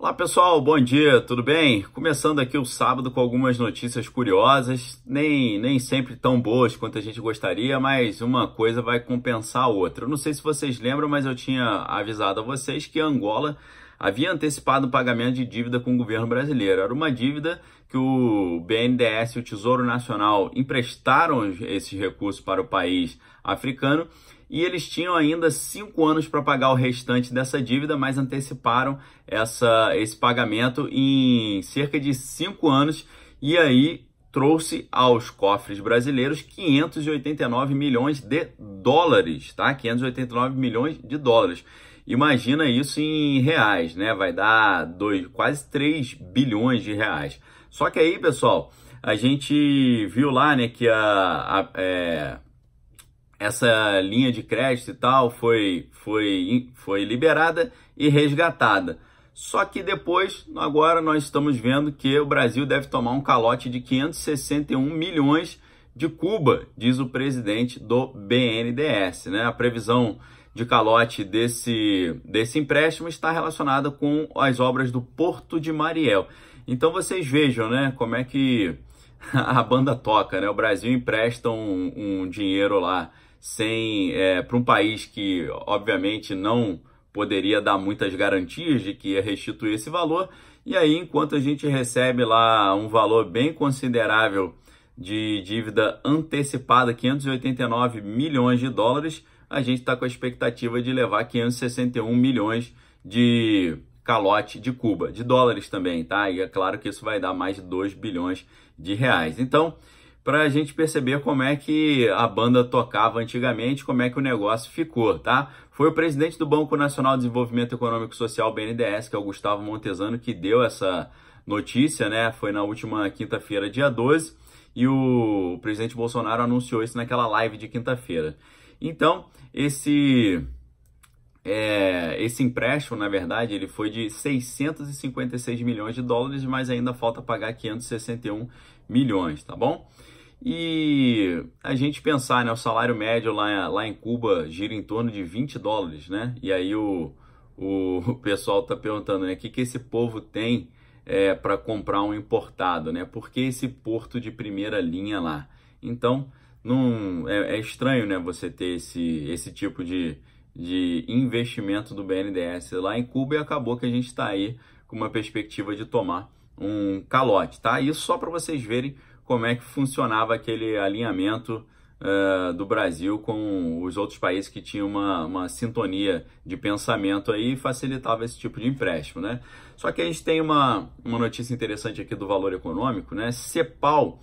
Olá pessoal, bom dia, tudo bem? Começando aqui o sábado com algumas notícias curiosas, nem, nem sempre tão boas quanto a gente gostaria, mas uma coisa vai compensar a outra. Eu não sei se vocês lembram, mas eu tinha avisado a vocês que a Angola havia antecipado o pagamento de dívida com o governo brasileiro. Era uma dívida que o BNDES e o Tesouro Nacional emprestaram esses recursos para o país africano e eles tinham ainda cinco anos para pagar o restante dessa dívida, mas anteciparam essa, esse pagamento em cerca de cinco anos e aí trouxe aos cofres brasileiros 589 milhões de dólares, tá? 589 milhões de dólares. Imagina isso em reais, né? Vai dar dois, quase 3 bilhões de reais. Só que aí, pessoal, a gente viu lá, né, que a, a é, essa linha de crédito e tal foi, foi, foi liberada e resgatada. Só que depois, agora nós estamos vendo que o Brasil deve tomar um calote de 561 milhões de Cuba, diz o presidente do BNDES. Né? A previsão de calote desse, desse empréstimo está relacionada com as obras do Porto de Mariel. Então vocês vejam, né, como é que a banda toca, né? O Brasil empresta um, um dinheiro lá sem é, para um país que obviamente não poderia dar muitas garantias de que ia restituir esse valor. E aí, enquanto a gente recebe lá um valor bem considerável de dívida antecipada, 589 milhões de dólares, a gente está com a expectativa de levar 561 milhões de calote de Cuba, de dólares também, tá? E é claro que isso vai dar mais de 2 bilhões de reais. Então, para a gente perceber como é que a banda tocava antigamente, como é que o negócio ficou, tá? Foi o presidente do Banco Nacional de Desenvolvimento Econômico e Social, BNDES, que é o Gustavo Montesano, que deu essa notícia, né? Foi na última quinta-feira, dia 12, e o presidente Bolsonaro anunciou isso naquela live de quinta-feira. Então, esse é, esse empréstimo, na verdade, ele foi de 656 milhões de dólares, mas ainda falta pagar 561 milhões, tá bom? E a gente pensar, né, o salário médio lá, lá em Cuba gira em torno de 20 dólares, né? E aí o, o pessoal tá perguntando, né, o que, que esse povo tem é, para comprar um importado, né? Por que esse porto de primeira linha lá? Então, não, é, é estranho, né, você ter esse, esse tipo de de investimento do BNDES lá em Cuba e acabou que a gente está aí com uma perspectiva de tomar um calote, tá? Isso só para vocês verem como é que funcionava aquele alinhamento uh, do Brasil com os outros países que tinham uma, uma sintonia de pensamento aí e facilitava esse tipo de empréstimo, né? Só que a gente tem uma, uma notícia interessante aqui do Valor Econômico, né? CEPAL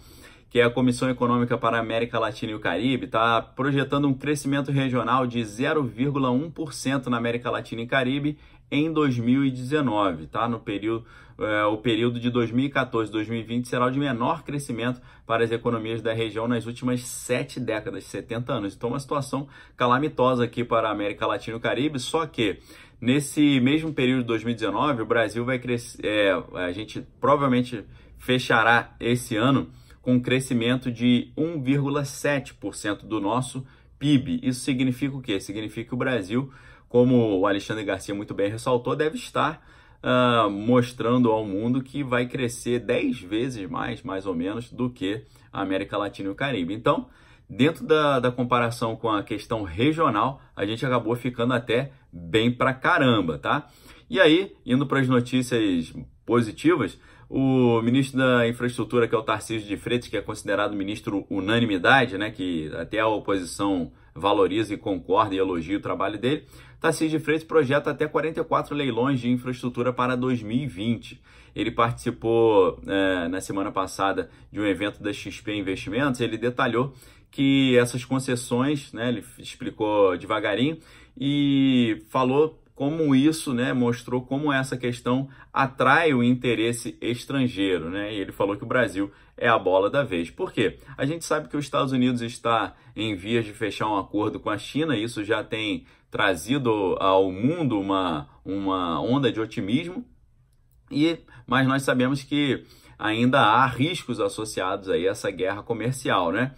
que é a Comissão Econômica para a América Latina e o Caribe, está projetando um crescimento regional de 0,1% na América Latina e Caribe em 2019, tá? No período, é, o período de 2014 2020 será o de menor crescimento para as economias da região nas últimas sete décadas, 70 anos. Então, uma situação calamitosa aqui para a América Latina e o Caribe, só que nesse mesmo período de 2019, o Brasil vai crescer, é, a gente provavelmente fechará esse ano com um crescimento de 1,7% do nosso PIB. Isso significa o quê? Significa que o Brasil, como o Alexandre Garcia muito bem ressaltou, deve estar uh, mostrando ao mundo que vai crescer 10 vezes mais, mais ou menos, do que a América Latina e o Caribe. Então, dentro da, da comparação com a questão regional, a gente acabou ficando até bem pra caramba, tá? E aí, indo para as notícias positivas, o ministro da Infraestrutura, que é o Tarcísio de Freitas, que é considerado ministro unanimidade, né, que até a oposição valoriza e concorda e elogia o trabalho dele, Tarcísio de Freitas projeta até 44 leilões de infraestrutura para 2020. Ele participou é, na semana passada de um evento da XP Investimentos, ele detalhou que essas concessões, né, ele explicou devagarinho e falou como isso né, mostrou como essa questão atrai o interesse estrangeiro. Né? E ele falou que o Brasil é a bola da vez. Por quê? A gente sabe que os Estados Unidos está em vias de fechar um acordo com a China, isso já tem trazido ao mundo uma, uma onda de otimismo, e mas nós sabemos que ainda há riscos associados a essa guerra comercial, né?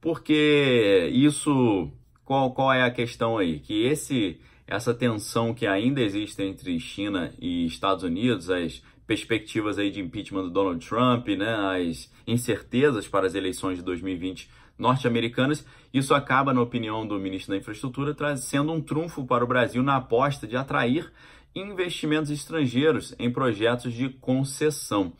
Porque isso, qual, qual é a questão aí? Que esse essa tensão que ainda existe entre China e Estados Unidos, as perspectivas aí de impeachment do Donald Trump, né, as incertezas para as eleições de 2020 norte-americanas, isso acaba, na opinião do ministro da Infraestrutura, sendo um trunfo para o Brasil na aposta de atrair investimentos estrangeiros em projetos de concessão.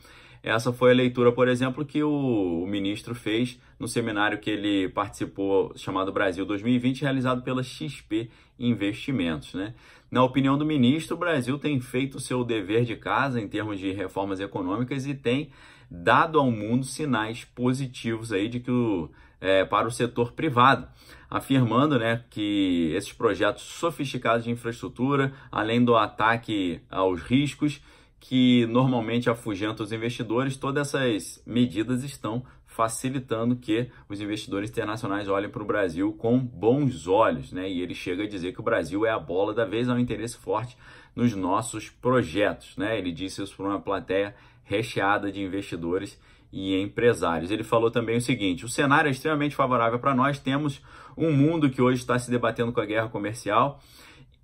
Essa foi a leitura, por exemplo, que o, o ministro fez no seminário que ele participou, chamado Brasil 2020, realizado pela XP Investimentos. Né? Na opinião do ministro, o Brasil tem feito o seu dever de casa em termos de reformas econômicas e tem dado ao mundo sinais positivos aí de que o, é, para o setor privado, afirmando né, que esses projetos sofisticados de infraestrutura, além do ataque aos riscos, que normalmente afugenta os investidores, todas essas medidas estão facilitando que os investidores internacionais olhem para o Brasil com bons olhos, né? E ele chega a dizer que o Brasil é a bola da vez, há é um interesse forte nos nossos projetos, né? Ele disse isso para uma plateia recheada de investidores e empresários. Ele falou também o seguinte: o cenário é extremamente favorável para nós, temos um mundo que hoje está se debatendo com a guerra comercial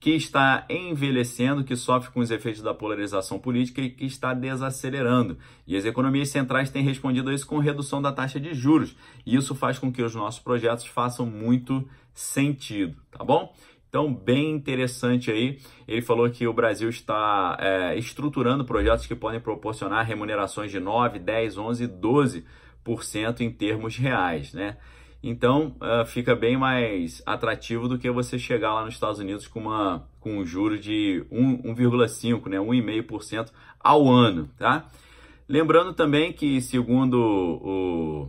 que está envelhecendo, que sofre com os efeitos da polarização política e que está desacelerando. E as economias centrais têm respondido a isso com redução da taxa de juros. E isso faz com que os nossos projetos façam muito sentido, tá bom? Então, bem interessante aí. Ele falou que o Brasil está é, estruturando projetos que podem proporcionar remunerações de 9, 10, 11, 12% em termos reais, né? Então uh, fica bem mais atrativo do que você chegar lá nos Estados Unidos com, uma, com um juro de 1,5%, né, 1,5% ao ano. Tá? Lembrando também que, segundo o,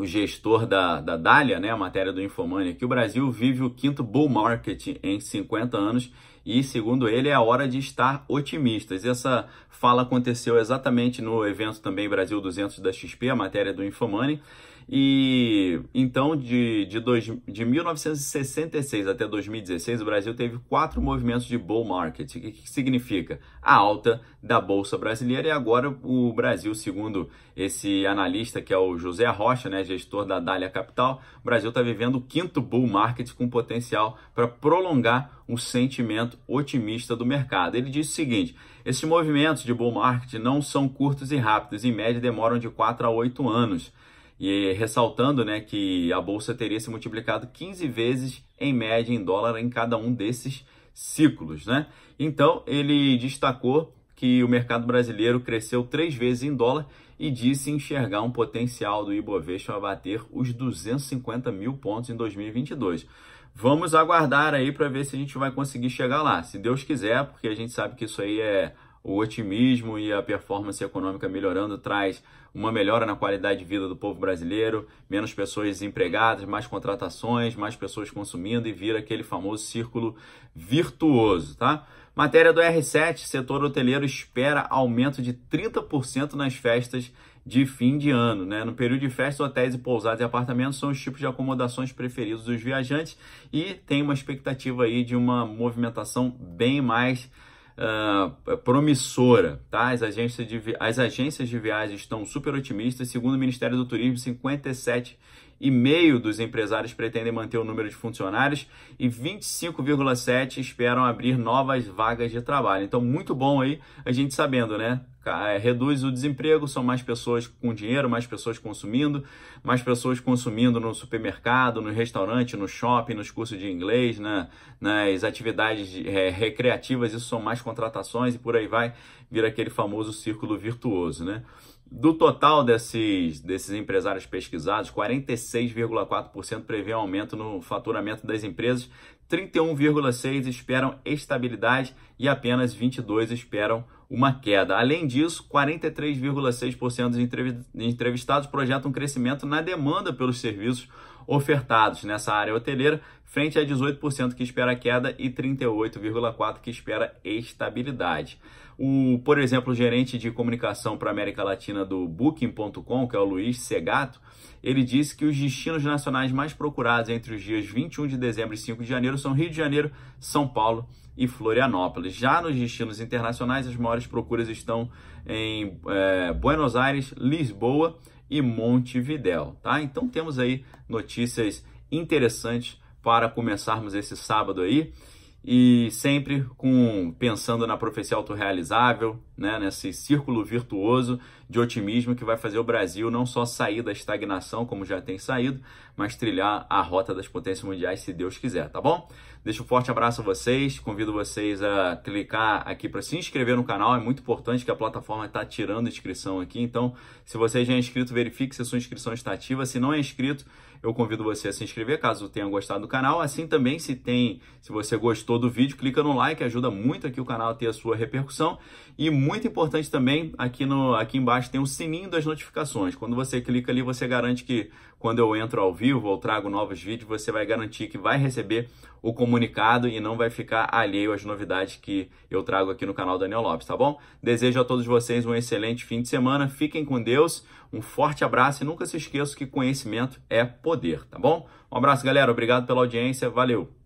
o gestor da, da Dália, né, a matéria do Infomania, que o Brasil vive o quinto bull market em 50 anos e, segundo ele, é a hora de estar otimistas. Essa fala aconteceu exatamente no evento também Brasil 200 da XP, a matéria do Infomoney e então, de, de, dois, de 1966 até 2016, o Brasil teve quatro movimentos de bull market. O que, que significa? A alta da Bolsa Brasileira. E agora o Brasil, segundo esse analista que é o José Rocha, né, gestor da Dália Capital, o Brasil está vivendo o quinto bull market com potencial para prolongar o sentimento otimista do mercado. Ele diz o seguinte: esses movimentos de bull market não são curtos e rápidos, em média demoram de 4 a 8 anos. E ressaltando né, que a bolsa teria se multiplicado 15 vezes em média em dólar em cada um desses ciclos. Né? Então ele destacou que o mercado brasileiro cresceu três vezes em dólar e disse enxergar um potencial do Ibovespa bater os 250 mil pontos em 2022. Vamos aguardar aí para ver se a gente vai conseguir chegar lá, se Deus quiser, porque a gente sabe que isso aí é o otimismo e a performance econômica melhorando traz uma melhora na qualidade de vida do povo brasileiro, menos pessoas empregadas mais contratações, mais pessoas consumindo e vira aquele famoso círculo virtuoso, tá? Matéria do R7, setor hoteleiro espera aumento de 30% nas festas de fim de ano, né? No período de festas, hotéis e pousadas e apartamentos são os tipos de acomodações preferidos dos viajantes e tem uma expectativa aí de uma movimentação bem mais ah, promissora, tá? As agências, de, as agências de viagens estão super otimistas. Segundo o Ministério do Turismo, 57,5 dos empresários pretendem manter o número de funcionários e 25,7 esperam abrir novas vagas de trabalho. Então, muito bom aí a gente sabendo, né? Tá? É, reduz o desemprego, são mais pessoas com dinheiro, mais pessoas consumindo, mais pessoas consumindo no supermercado, no restaurante, no shopping, nos cursos de inglês, né? nas atividades é, recreativas, isso são mais contratações e por aí vai vir aquele famoso círculo virtuoso, né? Do total desses, desses empresários pesquisados, 46,4% prevê um aumento no faturamento das empresas, 31,6 esperam estabilidade e apenas 22 esperam uma queda. Além disso, 43,6% dos entrevistados projetam um crescimento na demanda pelos serviços ofertados nessa área hoteleira, frente a 18% que espera queda e 38,4% que espera estabilidade. O, por exemplo, o gerente de comunicação para a América Latina do Booking.com, que é o Luiz Segato, ele disse que os destinos nacionais mais procurados entre os dias 21 de dezembro e 5 de janeiro são Rio de Janeiro, São Paulo e Florianópolis. Já nos destinos internacionais, as maiores procuras estão em eh, Buenos Aires, Lisboa e Montevidéu, tá? Então temos aí notícias interessantes para começarmos esse sábado aí e sempre com pensando na profecia autorrealizável, né, nesse círculo virtuoso de otimismo que vai fazer o Brasil não só sair da estagnação como já tem saído, mas trilhar a rota das potências mundiais se Deus quiser, tá bom? Deixo um forte abraço a vocês, convido vocês a clicar aqui para se inscrever no canal, é muito importante que a plataforma está tirando inscrição aqui, então se você já é inscrito, verifique se a sua inscrição está ativa, se não é inscrito, eu convido você a se inscrever, caso tenha gostado do canal, assim também se tem, se você gostou do vídeo, clica no like, ajuda muito aqui o canal a ter a sua repercussão e muito importante também, aqui, no, aqui embaixo tem o um sininho das notificações, quando você clica ali, você garante que quando eu entro ao vivo ou trago novos vídeos, você vai garantir que vai receber o comunicado comunicado e não vai ficar alheio às novidades que eu trago aqui no canal Daniel Lopes, tá bom? Desejo a todos vocês um excelente fim de semana, fiquem com Deus, um forte abraço e nunca se esqueça que conhecimento é poder, tá bom? Um abraço, galera, obrigado pela audiência, valeu!